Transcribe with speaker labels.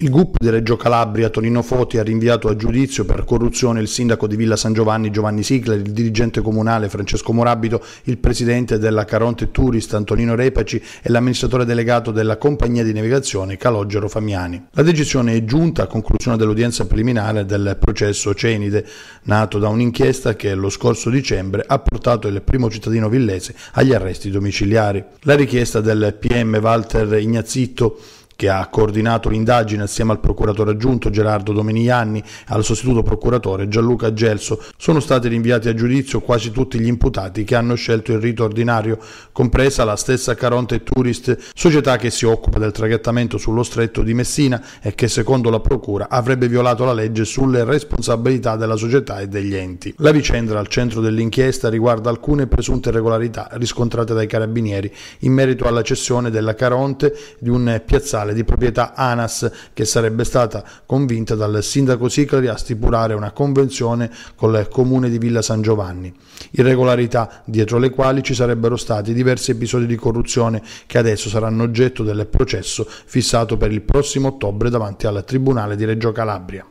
Speaker 1: Il GUP di Reggio Calabria Tonino Foti ha rinviato a giudizio per corruzione il sindaco di Villa San Giovanni Giovanni Sigler, il dirigente comunale Francesco Morabito, il presidente della Caronte Turist Antonino Repaci e l'amministratore delegato della compagnia di navigazione Calogero Famiani. La decisione è giunta a conclusione dell'udienza preliminare del processo Cenide, nato da un'inchiesta che lo scorso dicembre ha portato il primo cittadino villese agli arresti domiciliari. La richiesta del PM Walter Ignazzitto che ha coordinato l'indagine assieme al procuratore aggiunto Gerardo Domenianni e al sostituto procuratore Gianluca Gelso. Sono stati rinviati a giudizio quasi tutti gli imputati che hanno scelto il rito ordinario, compresa la stessa Caronte Tourist, società che si occupa del traghettamento sullo stretto di Messina e che secondo la procura avrebbe violato la legge sulle responsabilità della società e degli enti. La vicenda al centro dell'inchiesta riguarda alcune presunte irregolarità riscontrate dai carabinieri in merito alla cessione della Caronte di un piazzale comunale di proprietà ANAS che sarebbe stata convinta dal sindaco Sicari a stipulare una convenzione con il comune di Villa San Giovanni. Irregolarità dietro le quali ci sarebbero stati diversi episodi di corruzione che adesso saranno oggetto del processo fissato per il prossimo ottobre davanti al Tribunale di Reggio Calabria.